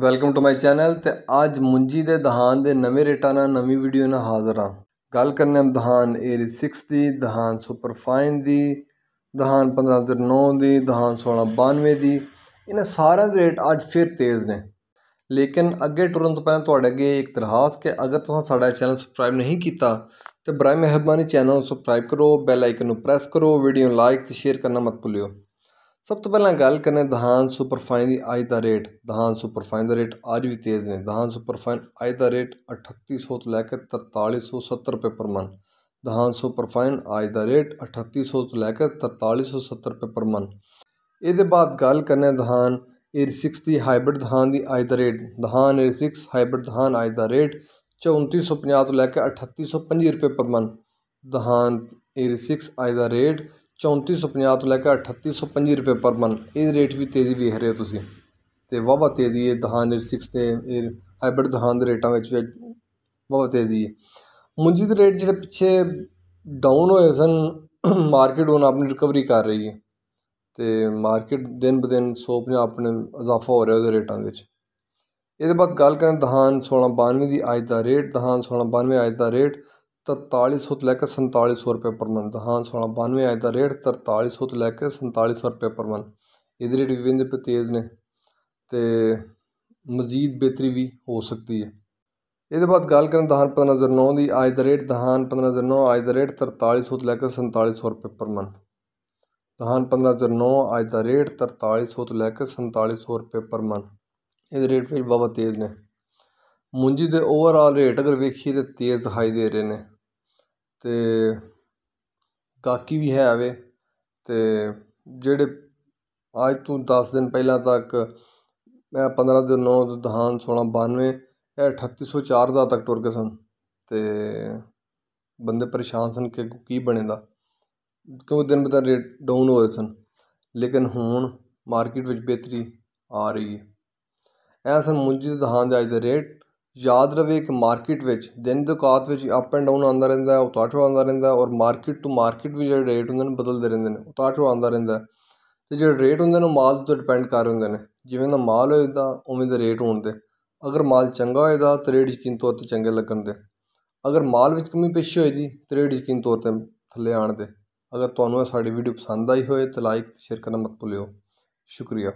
welcome to my channel ਤੇ ਅੱਜ ਮੁੰਜੀ ਦੇ ਦਹਾਨ ਦੇ ਨਵੇਂ ਰੇਟਾਂ ਨਾਲ ਨਵੀਂ ਵੀਡੀਓ ਨਾਲ ਹਾਜ਼ਰ ਹਾਂ ਗੱਲ ਕਰਨੇ ਹਾਂ ਦਹਾਨ ਏਰੀ 6 ਦੀ ਦਹਾਨ ਸੁਪਰ ਫਾਈਨ ਦੀ ਦਹਾਨ 15009 ਦੀ ਦਹਾਨ 1692 ਦੀ ਇਹਨਾਂ ਸਾਰਿਆਂ ਦੇ ਰੇਟ ਅੱਜ ਫਿਰ ਤੇਜ਼ ਨੇ ਲੇਕਿਨ ਅੱਗੇ ਟੁਰਨ ਤੋਂ ਪਹਿਲਾਂ ਤੁਹਾਡੇ ਅੱਗੇ ਇੱਕ ਤਰਹਾਸ ਕਿ ਅਗਰ ਤੁਸੀਂ ਸਾਡਾ ਚੈਨਲ ਸਬਸਕ੍ਰਾਈਬ ਨਹੀਂ ਕੀਤਾ ਤੇ ਬਰਾਏ ਮਿਹਰਬਾਨੀ ਚੈਨਲ ਨੂੰ ਸਬਸਕ੍ਰਾਈਬ ਕਰੋ ਬੈਲ ਆਈਕਨ ਨੂੰ ਪ੍ਰੈਸ ਕਰੋ ਵੀਡੀਓ ਨੂੰ ਲਾਈਕ ਤੇ ਸ਼ੇਅਰ ਕਰਨਾ ਮਤ ਭੁੱਲਿਓ ਸਭ ਤੋਂ ਪਹਿਲਾਂ ਗੱਲ ਕਰਨੇ ਦਹਾਨ ਸੁਪਰਫਾਈਨ ਦੀ ਅੱਜ ਦਾ ਰੇਟ ਦਹਾਨ ਸੁਪਰਫਾਈਨ ਦਾ ਰੇਟ ਅੱਜ ਵੀ ਤੇਜ਼ ਨੇ ਦਹਾਨ ਸੁਪਰਫਾਈਨ ਅੱਜ ਦਾ ਰੇਟ 3800 ਤੋਂ ਲੈ ਕੇ 4370 ਰੁਪਏ ਪਰ ਮਨ ਦਹਾਨ ਸੁਪਰਫਾਈਨ ਅੱਜ ਦਾ ਰੇਟ 3800 ਤੋਂ ਲੈ ਕੇ 4370 ਰੁਪਏ ਪਰ ਮਨ ਇਹਦੇ ਬਾਅਦ ਗੱਲ ਕਰਨੇ ਦਹਾਨ A6 ਦੀ ਹਾਈਬ੍ਰਿਡ ਦਹਾਨ ਦੀ ਅੱਜ ਦਾ ਰੇਟ ਦਹਾਨ A6 ਹਾਈਬ੍ਰਿਡ ਦਹਾਨ ਅੱਜ ਦਾ ਰੇਟ 3450 ਤੋਂ ਲੈ ਕੇ 3850 ਰੁਪਏ ਪਰ ਮਨ ਦਹਾਨ A6 ਅੱਜ ਦਾ ਰੇਟ 3450 ਤੋਂ ਲੈ ਕੇ 3850 ਰੁਪਏ ਪਰ ਮਨ ਇਹ ਰੇਟ ਵੀ ਤੇਜ਼ੀ ਵੇਖ ਰਹੇ ਹੋ ਤੁਸੀਂ ਤੇ ਵਾਵਾ ਤੇਜ਼ੀ ਹੈ ਦਹਾਨ 6 ਤੇ ਇਹ ਹਾਈਬ੍ਰਿਡ ਦਹਾਨ ਦੇ ਰੇਟਾਂ ਵਿੱਚ ਬਹੁਤ ਤੇਜ਼ੀ ਹੈ ਮੁੰਜੀ ਦੇ ਰੇਟ ਜਿਹੜੇ ਪਿੱਛੇ ਡਾਊਨ ਹੋਏ ਸਨ ਮਾਰਕੀਟ ਹੁਣ ਆਪਣੀ ਰਿਕਵਰੀ ਕਰ ਰਹੀ ਹੈ ਤੇ ਮਾਰਕੀਟ ਦਿਨ ਬ ਦਿਨ 150 ਆਪਣੇ ਇਜ਼ਾਫਾ ਹੋ ਰਿਹਾ ਉਹਦੇ ਰੇਟਾਂ ਵਿੱਚ ਇਹਦੇ ਬਾਅਦ ਗੱਲ ਕਰਾਂ ਦਹਾਨ 1692 ਦੀ ਅੱਜ ਦਾ ਰੇਟ ਦਹਾਨ 1692 ਅੱਜ ਦਾ ਰੇਟ 4300 ਤੋਂ ਲੈ ਕੇ 4700 ਰੁਪਏ ਪਰ ਮੰਨ ਤਾਂ ਹਾਂ ਸੋਲਾਂ 92 ਅੱਜ ਦਾ ਰੇਟ 4300 ਤੋਂ ਲੈ ਕੇ 4700 ਰੁਪਏ ਪਰ ਮੰਨ ਇਹਦੇ ਰੇਟ ਵੀ ਪੇ ਤੇਜ਼ ਨੇ ਤੇ ਮਜ਼ੀਦ ਬਿਹਤਰੀ ਵੀ ਹੋ ਸਕਦੀ ਹੈ ਇਹਦੇ ਬਾਅਦ ਗੱਲ ਕਰਨ ਦਹਾਨ 15009 ਦੀ ਅੱਜ ਦਾ ਰੇਟ ਦਹਾਨ 15009 ਅੱਜ ਦਾ ਰੇਟ 4300 ਤੋਂ ਲੈ ਕੇ 4700 ਰੁਪਏ ਪਰ ਮੰਨ ਦਹਾਨ 15009 ਅੱਜ ਦਾ ਰੇਟ 4300 ਤੋਂ ਲੈ ਕੇ 4700 ਰੁਪਏ ਪਰ ਮੰਨ ਇਹਦੇ ਰੇਟ ਵੀ ਬਹੁਤ ਤੇਜ਼ ਨੇ ਮੁੰਜੀ ਦੇ ਓਵਰਆਲ ਰੇਟ ਅਗਰ ਵੇਖੀਏ ਤੇ ਤੇਜ਼ ਦਿਖਾਈ ਦੇ ਰਹੇ ਨੇ ਤੇ ਕਾਕੀ ਵੀ ਹੈ ਆਵੇ ਤੇ ਜਿਹੜੇ ਅੱਜ ਤੋਂ 10 ਦਿਨ ਪਹਿਲਾਂ ਤੱਕ ਮੈਂ 15 ਦਿਨ ਨੌ ਦਹਾਨ 16 92 ਇਹ 3804 ਦਾ ਤੱਕ ਟੁਰ ਗਏ ਸਨ ਤੇ ਬੰਦੇ ਪਰੇਸ਼ਾਨ ਸਨ ਕਿ ਕੀ ਬਣੇਗਾ ਕਿਉਂਕਿ ਦਿਨ ਬ ਰੇਟ ਡਾਊਨ ਹੋ ਰਹੇ ਸਨ ਲੇਕਿਨ ਹੁਣ ਮਾਰਕੀਟ ਵਿੱਚ ਬਿਹਤਰੀ ਆ ਰਹੀ ਹੈ ਐਸਨ ਮੁੰਜੀ ਦਹਾਨ ਦੇ ਅੱਜ ਦੇ ਰੇਟ ਯਾਦ ਰਵੇ ਇੱਕ ਮਾਰਕੀਟ ਵਿੱਚ ਦਿਨ ਦੇ ਵਿੱਚ ਅਪ ਐਂਡ ਡਾਊਨ ਆਉਂਦਾ ਰਹਿੰਦਾ ਉਤਾਰ ਚੜਾਅ ਆਉਂਦਾ ਰਹਿੰਦਾ ਔਰ ਮਾਰਕੀਟ ਟੂ ਮਾਰਕੀਟ ਵੀ ਜਿਹੜੇ ਰੇਟ ਹੁੰਦੇ ਨੇ ਬਦਲਦੇ ਰਹਿੰਦੇ ਨੇ ਉਤਾਰ ਚੜਾਅ ਆਉਂਦਾ ਰਹਿੰਦਾ ਤੇ ਜਿਹੜੇ ਰੇਟ ਹੁੰਦੇ ਨੇ ਉਹ ਮਾਲ ਤੋਂ ਡਿਪੈਂਡ ਕਰ ਹੁੰਦੇ ਨੇ ਜਿਵੇਂ ਦਾ ਮਾਲ ਹੋਏ ਤਾਂ ਉਵੇਂ ਦੇ ਰੇਟ ਹੋਣ ਦੇ ਅਗਰ ਮਾਲ ਚੰਗਾ ਹੋਏ ਤਾਂ ਰੇਟ ਯਕੀਨ ਤੌਰ 'ਤੇ ਚੰਗੇ ਲੱਗਣ ਦੇ ਅਗਰ ਮਾਲ ਵਿੱਚ ਕਮੀ ਪੇਸ਼ੀ ਹੋਏਗੀ ਦੀ ਰੇਟ ਯਕੀਨ ਤੌਰ 'ਤੇ ਥੱਲੇ ਆਣ ਦੇ ਅਗਰ ਤੁਹਾਨੂੰ ਇਹ ਸਾਡੀ ਵੀਡੀਓ ਪਸੰਦ ਆਈ ਹੋਏ ਤਾਂ ਲਾਈਕ ਤੇ ਸ਼ੇਅਰ ਕਰਨਾ ਮਤ ਭੁੱਲਿਓ ਸ਼ੁਕਰੀਆ